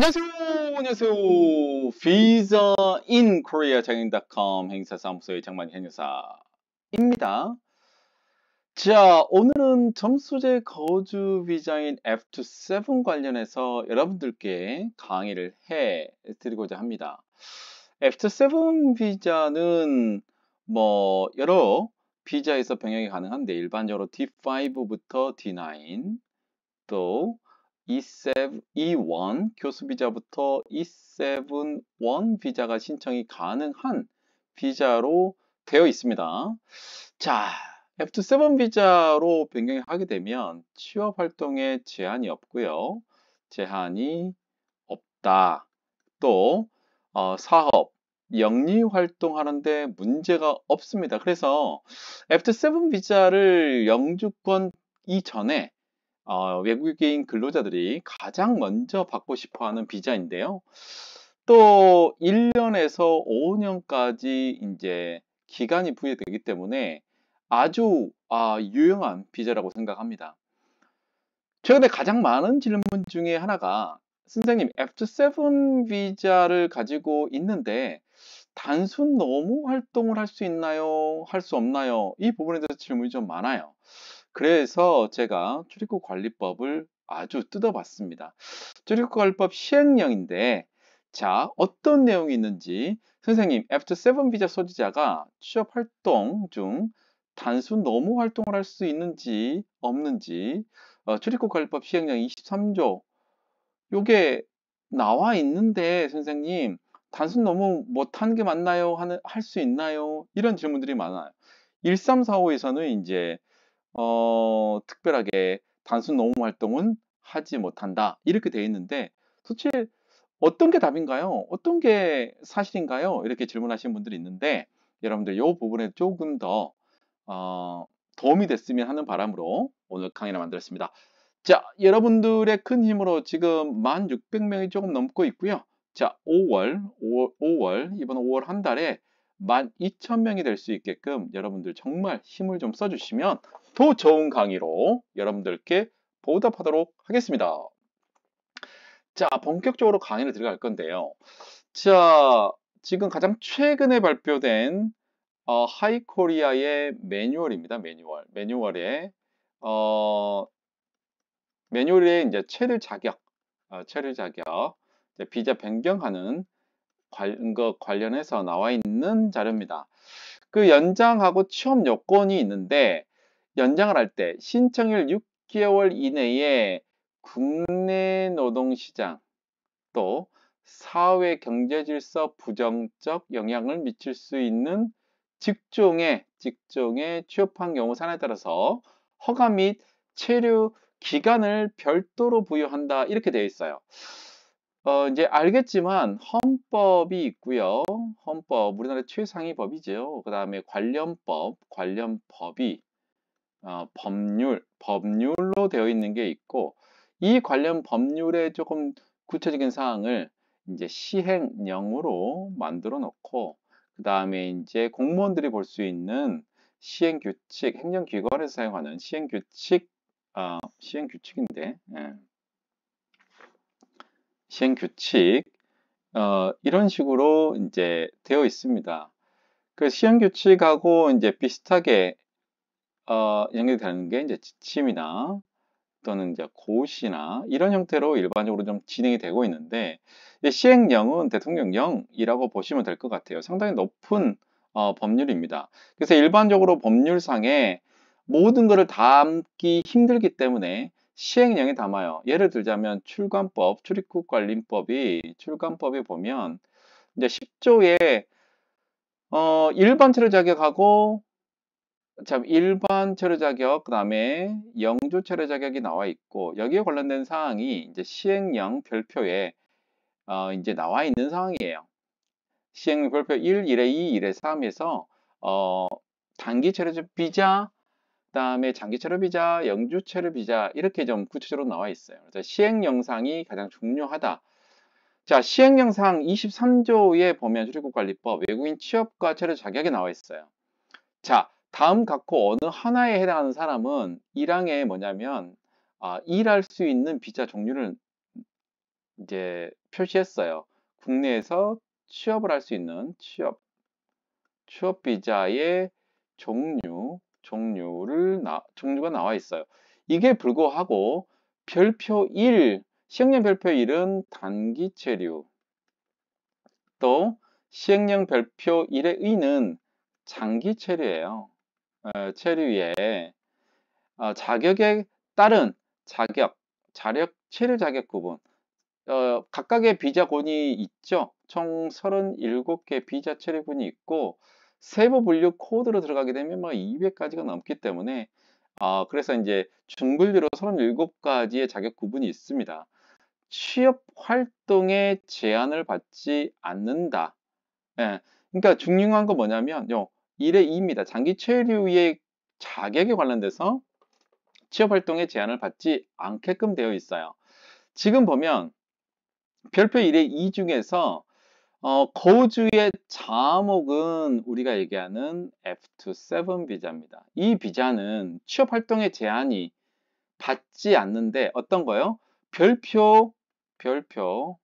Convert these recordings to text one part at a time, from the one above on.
안녕하세요. 안녕하세요. 비자 인 코리아 장인닷컴 행사사무소의 장만희 행사입니다. 자, 오늘은 점수제 거주 비자인 F27 관련해서 여러분들께 강의를 해 드리고자 합니다. F27 비자는 뭐 여러 비자에서 병역이 가능한데 일반적으로 D5부터 D9 또 E7, E1 교수 비자부터 E7-1 비자가 신청이 가능한 비자로 되어 있습니다. 자, F7 비자로 변경하게 되면 취업 활동에 제한이 없고요. 제한이 없다. 또 어, 사업, 영리 활동하는데 문제가 없습니다. 그래서 F7 비자를 영주권 이전에 어, 외국인 근로자들이 가장 먼저 받고 싶어 하는 비자인데요. 또 1년에서 5년까지 이제 기간이 부여되기 때문에 아주 아, 유용한 비자라고 생각합니다. 최근에 가장 많은 질문 중에 하나가 선생님 F7 비자를 가지고 있는데 단순 노무 활동을 할 수 있나요? 할 수 없나요? 이 부분에 대해서 질문이 좀 많아요. 그래서 제가 출입국 관리법을 아주 뜯어봤습니다. 출입국 관리법 시행령인데 자, 어떤 내용이 있는지 선생님, F7 비자 소지자가 취업 활동 중 단순 노무 활동을 할 수 있는지 없는지 어, 출입국 관리법 시행령 23조 요게 나와 있는데 선생님 단순 너무 못한 게 맞나요? 할 수 있나요? 이런 질문들이 많아요. 1345에서는 이제 어, 특별하게 단순 노무 활동은 하지 못한다. 이렇게 되어 있는데 도대체 어떤 게 답인가요? 어떤 게 사실인가요? 이렇게 질문하시는 분들이 있는데 여러분들 이 부분에 조금 더 어, 도움이 됐으면 하는 바람으로 오늘 강의를 만들었습니다. 자, 여러분들의 큰 힘으로 지금 1,600명이 조금 넘고 있고요. 자, 5월, 5월, 5월 이번 5월 한 달에 12,000명이 될 수 있게끔 여러분들 정말 힘을 좀 써주시면 더 좋은 강의로 여러분들께 보답하도록 하겠습니다. 자, 본격적으로 강의를 들어갈 건데요. 자, 지금 가장 최근에 발표된 어, 하이코리아의 매뉴얼입니다. 매뉴얼. 매뉴얼의 어, 매뉴얼에 이제 체류 자격, 어, 체류 자격, 비자 변경하는 관, 것 관련해서 나와 있는 자료입니다. 그 연장하고 취업 요건이 있는데 연장을 할 때 신청일 6개월 이내에 국내 노동시장 또 사회 경제 질서 부정적 영향을 미칠 수 있는 직종의 직종에 취업한 경우 사안에 따라서 허가 및 체류 기간을 별도로 부여한다 이렇게 되어 있어요. 어, 이제 알겠지만 헌법이 있고요. 헌법 우리나라 최상위 법이죠. 그 다음에 관련법, 관련법이 어, 법률, 법률로 되어 있는 게 있고 이 관련 법률에 조금 구체적인 사항을 이제 시행령으로 만들어 놓고 그 다음에 이제 공무원들이 볼 수 있는 시행규칙, 행정기관에서 사용하는 시행규칙, 어, 시행규칙인데 예. 시행규칙 어, 이런 식으로 이제 되어 있습니다. 그 시행규칙하고 이제 비슷하게 어, 연결되는 게 이제 지침이나 또는 이제 고시나 이런 형태로 일반적으로 좀 진행이 되고 있는데 시행령은 대통령령이라고 보시면 될 것 같아요. 상당히 높은 어, 법률입니다. 그래서 일반적으로 법률상에 모든 것을 담기 힘들기 때문에 시행령에 담아요. 예를 들자면 출간법 출입국 관리법이 출간법에 보면 이제 10조에 어, 1번 체를 자격하고 참 일반 철회 자격 그다음에 영주 체류 자격이 나와 있고 여기에 관련된 사항이 이제 시행령 별표에 어 이제 나와 있는 상황이에요. 시행령 별표 1, 1에 2, 1에 3에서 어 단기 체류 비자, 그다음에 장기 체류 비자, 영주 체류 비자 이렇게 좀 구체적으로 나와 있어요. 그래서 시행 영상이 가장 중요하다. 자, 시행 영상 23조에 보면 출입국 관리법 외국인 취업과 체류 자격이 나와 있어요. 자, 다음 각호 어느 하나에 해당하는 사람은 1항에 뭐냐면 아, 일할 수 있는 비자 종류를 이제 표시했어요. 국내에서 취업을 할 수 있는 취업 취업 비자의 종류 종류를 나, 종류가 나와 있어요. 이게 불구하고 별표 1 시행령 별표 1은 단기 체류 또 시행령 별표 1의 의는 장기 체류예요. 어, 체류에 어, 자격에 따른 자격, 자력, 체류 자격 구분 어, 각각의 비자군이 있죠. 총 37개 비자 체류군이 있고 세부 분류 코드로 들어가게 되면 뭐 200가지가 넘기 때문에 어, 그래서 이제 중분류로 37가지의 자격 구분이 있습니다. 취업 활동에 제한을 받지 않는다. 예, 그러니까 중요한 건 뭐냐면요. 1회 2입니다. 장기 체류의 자격에 관련돼서 취업 활동에 제한을 받지 않게끔 되어 있어요. 지금 보면 별표 1회2 중에서 어, 거주의 자목은 우리가 얘기하는 F27 비자입니다. 이 비자는 취업 활동의 제한이 받지 않는데 어떤 거요? 별표 별표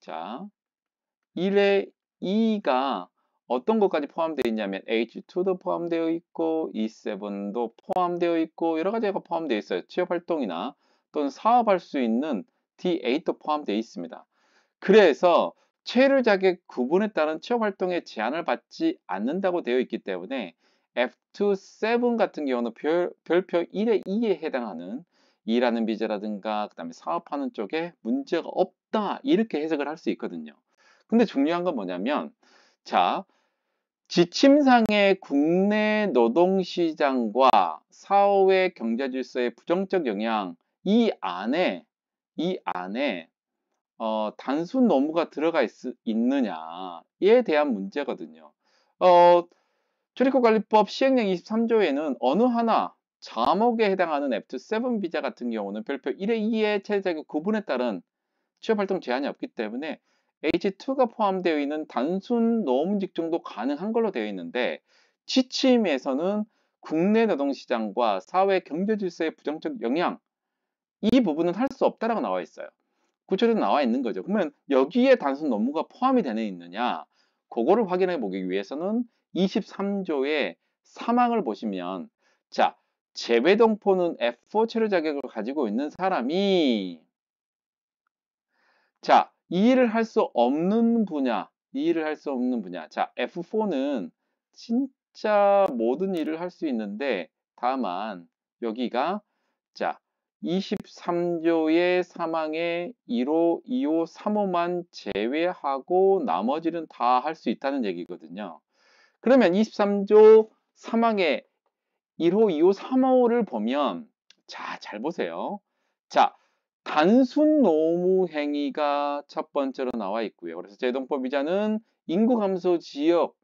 자1회 2가 어떤 것까지 포함되어 있냐면 H2도 포함되어 있고 E7도 포함되어 있고 여러 가지가 포함되어 있어요. 취업 활동이나 또는 사업할 수 있는 D8도 포함되어 있습니다. 그래서 최를 자격 구분에 따른 취업 활동에 제한을 받지 않는다고 되어 있기 때문에 F27 같은 경우는 별, 별표 1에 2에 해당하는 일하는 비자라든가 그다음에 사업하는 쪽에 문제가 없다 이렇게 해석을 할 수 있거든요. 근데 중요한 건 뭐냐면 자 지침상의 국내 노동시장과 사회 경제질서의 부정적 영향 이 안에 이 안에 어, 단순 노무가 들어가 있, 느냐에 대한 문제거든요. 어, 출입국관리법 시행령 23조에는 어느 하나 자목에 해당하는 F7 비자 같은 경우는 별표 1회2회 체제적 구분에 따른 취업활동 제한이 없기 때문에 H2가 포함되어 있는 단순 노무 직종도 가능한 걸로 되어 있는데 지침에서는 국내 노동시장과 사회 경제 질서의 부정적 영향 이 부분은 할 수 없다라고 나와 있어요. 구체적으로 나와 있는 거죠. 그러면 여기에 단순 노무가 포함이 되어 있느냐 그거를 확인해 보기 위해서는 23조의 사망을 보시면 자 재배동포는 F4 체류 자격을 가지고 있는 사람이 자이 일을 할 수 없는 분야, 이 일을 할 수 없는 분야. 자, F4는 진짜 모든 일을 할 수 있는데 다만 여기가 자, 23조의 사망의 1호, 2호, 3호만 제외하고 나머지는 다 할 수 있다는 얘기거든요. 그러면 23조 사망의 1호, 2호, 3호를 보면 자, 잘 보세요. 자, 단순 노무 행위가 첫 번째로 나와 있고요. 그래서 제동법 이자는 인구 감소 지역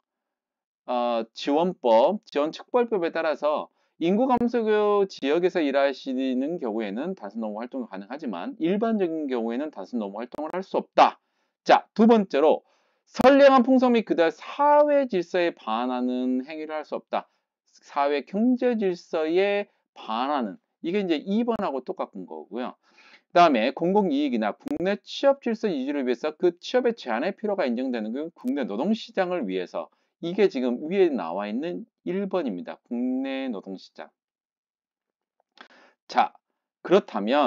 어, 지원법, 지원특별법에 따라서 인구 감소 지역에서 일하시는 경우에는 단순 노무 활동이 가능하지만 일반적인 경우에는 단순 노무 활동을 할 수 없다. 자, 두 번째로 선량한 풍성 및 그들 다 사회 질서에 반하는 행위를 할 수 없다. 사회 경제 질서에 반하는 이게 이제 2번하고 똑같은 거고요. 그 다음에 공공이익이나 국내 취업 질서 유지를 위해서 그 취업의 제한의 필요가 인정되는 그 국내 노동시장을 위해서 이게 지금 위에 나와 있는 1번입니다. 국내 노동시장. 자, 그렇다면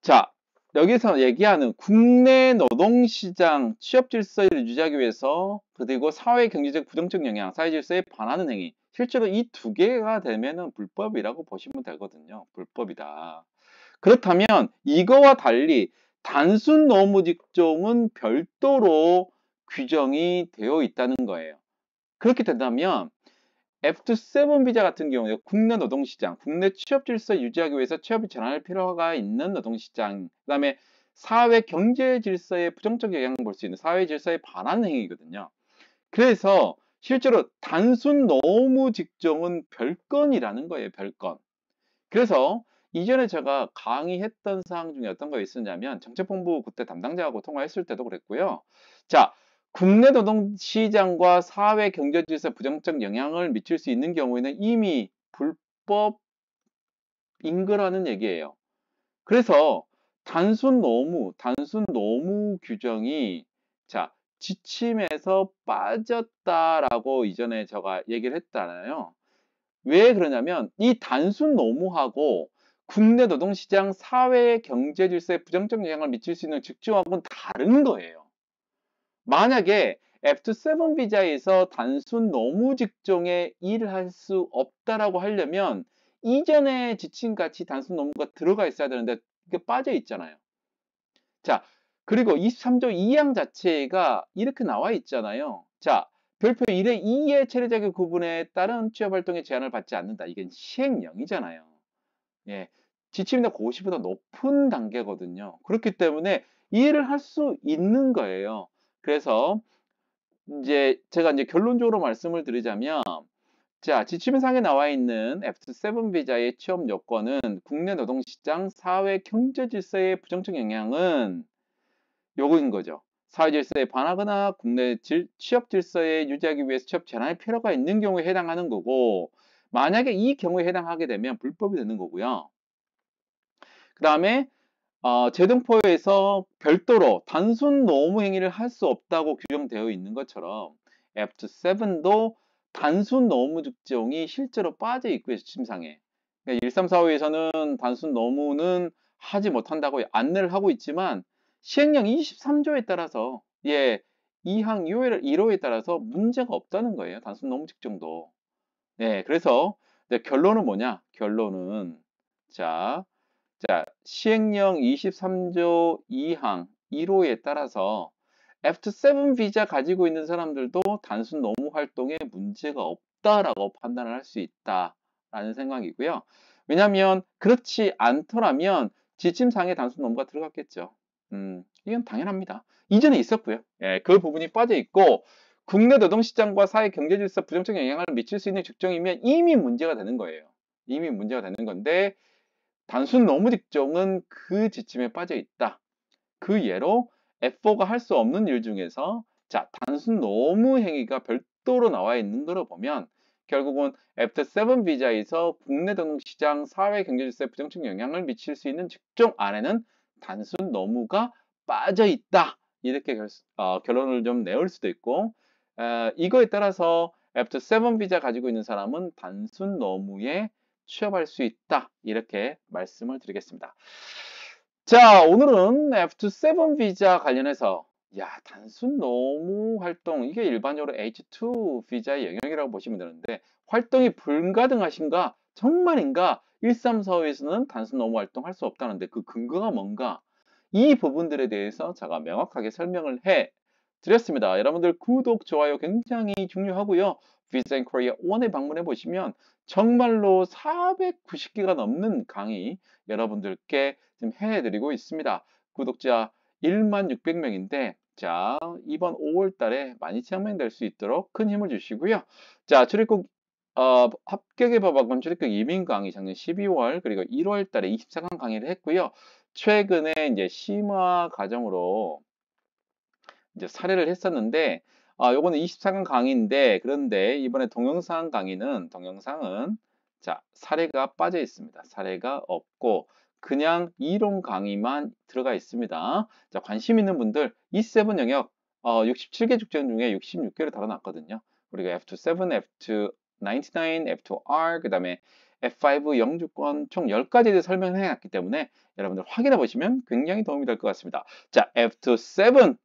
자, 여기서 얘기하는 국내 노동시장 취업 질서를 유지하기 위해서 그리고 사회 경제적 부정적 영향, 사회 질서에 반하는 행위 실제로 이 두 개가 되면은 불법이라고 보시면 되거든요. 불법이다. 그렇다면 이거와 달리 단순 노무 직종은 별도로 규정이 되어 있다는 거예요. 그렇게 된다면 F2-7 비자 같은 경우에 국내 노동시장, 국내 취업 질서 유지하기 위해서 취업이 전환할 필요가 있는 노동시장, 그 다음에 사회 경제 질서에 부정적 영향을 볼 수 있는 사회 질서에 반하는 행위거든요. 그래서 실제로 단순 노무 직종은 별건이라는 거예요, 별건. 그래서 이전에 제가 강의했던 사항 중에 어떤 거 있었냐면 정책본부 그때 담당자하고 통화했을 때도 그랬고요. 자, 국내 노동시장과 사회 경제 질서 부정적 영향을 미칠 수 있는 경우에는 이미 불법인 거라는 얘기예요. 그래서 단순 노무, 단순 노무 규정이 자 지침에서 빠졌다라고 이전에 제가 얘기를 했잖아요. 왜 그러냐면 이 단순 노무하고 국내 노동시장 사회 경제 질서에 부정적 영향을 미칠 수 있는 직종하고는 다른 거예요. 만약에 F7 비자에서 단순 노무 직종에 일을 할 수 없다라고 하려면 이전에 지침 같이 단순 노무가 들어가 있어야 되는데 이게 빠져 있잖아요. 자, 그리고 23조 2항 자체가 이렇게 나와 있잖아요. 자, 별표 1의 2의 체류자격 구분에 따른 취업활동의 제한을 받지 않는다. 이게 시행령이잖아요. 예, 지침이나 고시보다 높은 단계거든요. 그렇기 때문에 이해를 할 수 있는 거예요. 그래서 이제 제가 이제 결론적으로 말씀을 드리자면 자, 지침상에 나와 있는 F7 비자의 취업 요건은 국내 노동 시장 사회 경제 질서의 부정적 영향은 요구인 거죠. 사회 질서에 반하거나 국내 질, 취업 질서에 유지하기 위해서 취업 제한할 필요가 있는 경우에 해당하는 거고 만약에 이 경우에 해당하게 되면 불법이 되는 거고요. 그 다음에 어, 제동포에서 별도로 단순 노무 행위를 할 수 없다고 규정되어 있는 것처럼 F7도 단순 노무 적종이 실제로 빠져 있고요. 심상에. 그러니까 1345에서는 단순 노무는 하지 못한다고 안내를 하고 있지만 시행령 23조에 따라서 예, 2항 1호에 따라서 문제가 없다는 거예요. 단순 노무 직종도 네, 그래서 결론은 뭐냐? 결론은 자, 자 시행령 23조 2항 1호에 따라서 F7 비자 가지고 있는 사람들도 단순 노무 활동에 문제가 없다라고 판단을 할 수 있다라는 생각이고요. 왜냐하면 그렇지 않더라면 지침상에 단순 노무가 들어갔겠죠. 음, 이건 당연합니다. 이전에 있었고요. 예, 그 부분이 빠져 있고 국내 노동시장과 사회 경제질서 부정적 영향을 미칠 수 있는 직종이면 이미 문제가 되는 거예요. 이미 문제가 되는 건데 단순 노무 직종은 그 지침에 빠져 있다. 그 예로 F4가 할 수 없는 일 중에서 자 단순 노무 행위가 별도로 나와 있는 걸로 보면 결국은 F7 비자에서 국내 노동시장 사회 경제질서에 부정적 영향을 미칠 수 있는 직종 안에는 단순 노무가 빠져 있다. 이렇게 결, 어, 결론을 좀 내올 수도 있고 에, 이거에 따라서 a f t 세븐 비자 가지고 있는 사람은 단순 노무에 취업할 수 있다. 이렇게 말씀을 드리겠습니다. 자, 오늘은 f 2븐 비자 관련해서 야, 단순 노무 활동. 이게 일반적으로 H2 비자의 영역이라고 보시면 되는데 활동이 불가능하신가? 정말인가? 1 3 4 5에서는 단순 노무 활동 할 수 없다는데 그 근거가 뭔가? 이 부분들에 대해서 제가 명확하게 설명을 해 드렸습니다. 여러분들 구독, 좋아요 굉장히 중요하고요. 비센 코리아 원에 방문해 보시면 정말로 490개가 넘는 강의 여러분들께 지금 해드리고 있습니다. 구독자 1만 600명인데 자 이번 5월 달에 많이 참여될 수 있도록 큰 힘을 주시고요. 자 출입국 어, 합격의 법학원 출입국 이민 강의 작년 12월 그리고 1월 달에 24강 강의를 했고요. 최근에 이제 심화 과정으로 이제 사례를 했었는데 아, 요거는 24강 강의인데 그런데 이번에 동영상 강의는 동영상은 자, 사례가 빠져 있습니다. 사례가 없고 그냥 이론 강의만 들어가 있습니다. 자, 관심 있는 분들 이7 영역 어, 67개 직전 중에 66개를 달아놨거든요. 우리가 F27, F299, F2R, 그 다음에 F5 영주권 총 10가지에 대해 설명해놨기 때문에 여러분들 확인해 보시면 굉장히 도움이 될 것 같습니다. 자, F27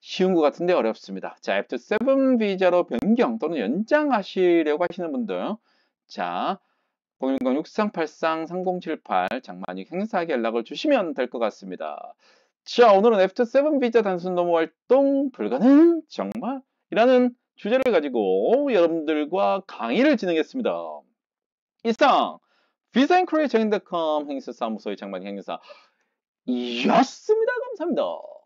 쉬운 것 같은데 어렵습니다. 자, F7 비자로 변경 또는 연장하시려고 하시는 분들 자, 010-6383-3078 장만이 행사하게 연락을 주시면 될 것 같습니다. 자, 오늘은 F7 비자 단순 노무 활동 불가능 정말? 이라는 주제를 가지고 여러분들과 강의를 진행했습니다. 이상 Visa and r 비자 앤크리 n g c o m 행사 사무소의 장만이 행사 였습니다 감사합니다.